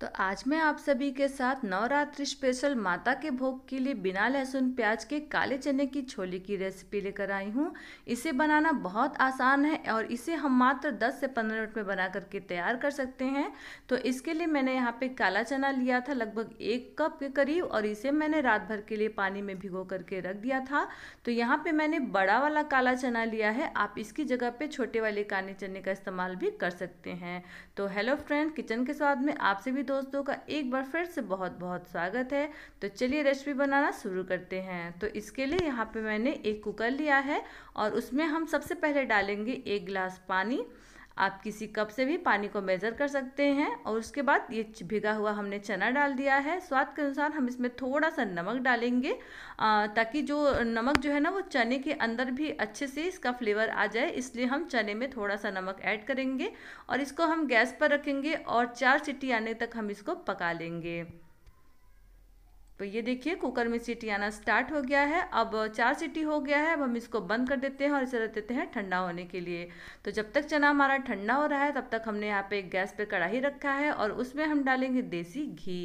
तो आज मैं आप सभी के साथ नवरात्रि स्पेशल माता के भोग के लिए बिना लहसुन प्याज के काले चने की छोले की रेसिपी लेकर आई हूँ इसे बनाना बहुत आसान है और इसे हम मात्र 10 से 15 मिनट में बना करके तैयार कर सकते हैं तो इसके लिए मैंने यहाँ पे काला चना लिया था लगभग एक कप के करीब और इसे मैंने रात भर के लिए पानी में भिगो करके रख दिया था तो यहाँ पर मैंने बड़ा वाला काला चना लिया है आप इसकी जगह पर छोटे वाले काले चने का इस्तेमाल भी कर सकते हैं तो हेलो फ्रेंड किचन के स्वाद में आपसे भी दोस्तों का एक बार फिर से बहुत बहुत स्वागत है तो चलिए रेसिपी बनाना शुरू करते हैं तो इसके लिए यहाँ पे मैंने एक कुकर लिया है और उसमें हम सबसे पहले डालेंगे एक गिलास पानी आप किसी कप से भी पानी को मेज़र कर सकते हैं और उसके बाद ये भिगा हुआ हमने चना डाल दिया है स्वाद के अनुसार हम इसमें थोड़ा सा नमक डालेंगे ताकि जो नमक जो है ना वो चने के अंदर भी अच्छे से इसका फ्लेवर आ जाए इसलिए हम चने में थोड़ा सा नमक ऐड करेंगे और इसको हम गैस पर रखेंगे और चार सीटी आने तक हम इसको पका लेंगे तो ये देखिए कुकर में सीटी आना स्टार्ट हो गया है अब चार सीटी हो गया है अब हम इसको बंद कर देते हैं और इसे रख देते हैं ठंडा होने के लिए तो जब तक चना हमारा ठंडा हो रहा है तब तक हमने यहाँ पे गैस पे कढ़ाई रखा है और उसमें हम डालेंगे देसी घी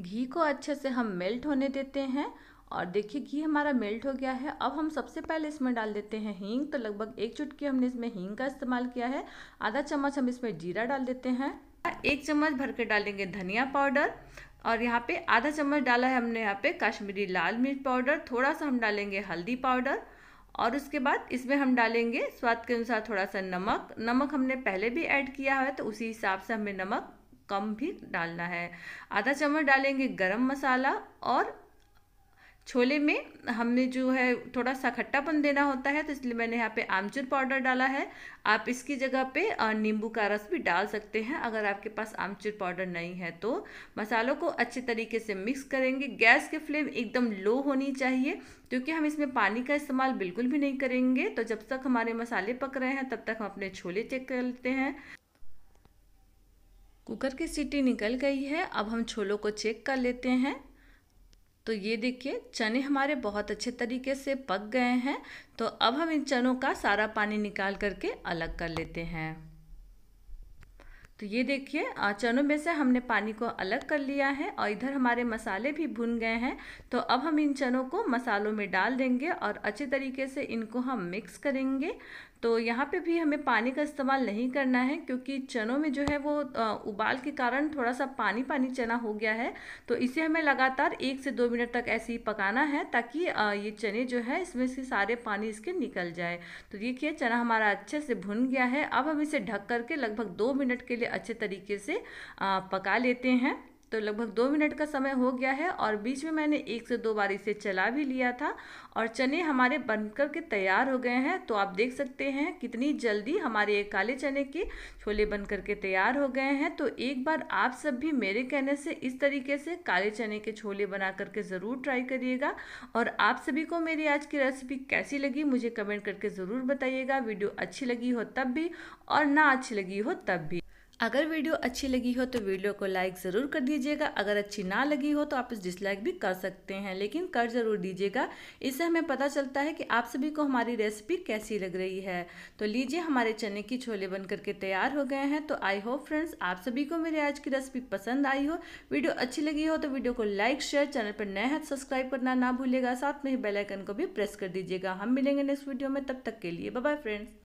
घी को अच्छे से हम मेल्ट होने देते हैं और देखिए घी हमारा मेल्ट हो गया है अब हम सबसे पहले इसमें डाल देते हैं हींग तो लगभग एक चुटकी हमने इसमें हींग का इस्तेमाल किया है आधा चम्मच हम इसमें जीरा डाल देते हैं एक चम्मच भर के डालेंगे धनिया पाउडर और यहाँ पे आधा चम्मच डाला है हमने यहाँ पे कश्मीरी लाल मिर्च पाउडर थोड़ा सा हम डालेंगे हल्दी पाउडर और उसके बाद इसमें हम डालेंगे स्वाद के अनुसार थोड़ा सा नमक नमक हमने पहले भी ऐड किया है तो उसी हिसाब से हमें नमक कम भी डालना है आधा चम्मच डालेंगे गरम मसाला और छोले में हमने जो है थोड़ा सा खट्टापन देना होता है तो इसलिए मैंने यहाँ पे आमचूर पाउडर डाला है आप इसकी जगह पे नींबू का रस भी डाल सकते हैं अगर आपके पास आमचूर पाउडर नहीं है तो मसालों को अच्छे तरीके से मिक्स करेंगे गैस के फ्लेम एकदम लो होनी चाहिए क्योंकि हम इसमें पानी का इस्तेमाल बिल्कुल भी नहीं करेंगे तो जब तक हमारे मसाले पक रहे हैं तब तक हम अपने छोले चेक कर लेते हैं कुकर की सीटी निकल गई है अब हम छोलों को चेक कर लेते हैं तो ये देखिए चने हमारे बहुत अच्छे तरीके से पक गए हैं तो अब हम इन चनों का सारा पानी निकाल करके अलग कर लेते हैं तो ये देखिए चनों में से हमने पानी को अलग कर लिया है और इधर हमारे मसाले भी भुन गए हैं तो अब हम इन चनों को मसालों में डाल देंगे और अच्छे तरीके से इनको हम मिक्स करेंगे तो यहाँ पे भी हमें पानी का इस्तेमाल नहीं करना है क्योंकि चनों में जो है वो उबाल के कारण थोड़ा सा पानी पानी चना हो गया है तो इसे हमें लगातार एक से दो मिनट तक ऐसे ही पकाना है ताकि ये चने जो है इसमें से सारे पानी इसके निकल जाए तो देखिए चना हमारा अच्छे से भुन गया है अब हम इसे ढक करके लगभग दो मिनट के लिए लिए अच्छे तरीके से पका लेते हैं तो लगभग दो मिनट का समय हो गया है और बीच में मैंने एक से दो बार इसे चला भी लिया था और चने हमारे बन कर के तैयार हो गए हैं तो आप देख सकते हैं कितनी जल्दी हमारे ये काले चने के छोले बन कर के तैयार हो गए हैं तो एक बार आप सब भी मेरे कहने से इस तरीके से काले चने के छोले बना करके ज़रूर ट्राई करिएगा और आप सभी को मेरी आज की रेसिपी कैसी लगी मुझे कमेंट करके ज़रूर बताइएगा वीडियो अच्छी लगी हो तब भी और ना अच्छी लगी हो तब भी अगर वीडियो अच्छी लगी हो तो वीडियो को लाइक ज़रूर कर दीजिएगा अगर अच्छी ना लगी हो तो आप इस डिसलाइक भी कर सकते हैं लेकिन कर ज़रूर दीजिएगा इससे हमें पता चलता है कि आप सभी को हमारी रेसिपी कैसी लग रही है तो लीजिए हमारे चने की छोले बन करके तैयार हो गए हैं तो आई होप फ्रेंड्स आप सभी को मेरी आज की रेसिपी पसंद आई हो वीडियो अच्छी लगी हो तो वीडियो को लाइक शेयर चैनल पर नए हाथ सब्सक्राइब करना ना भूलेगा साथ में ही बेलाइकन को भी प्रेस कर दीजिएगा हम मिलेंगे नेक्स्ट वीडियो में तब तक के लिए बाय फ्रेंड्स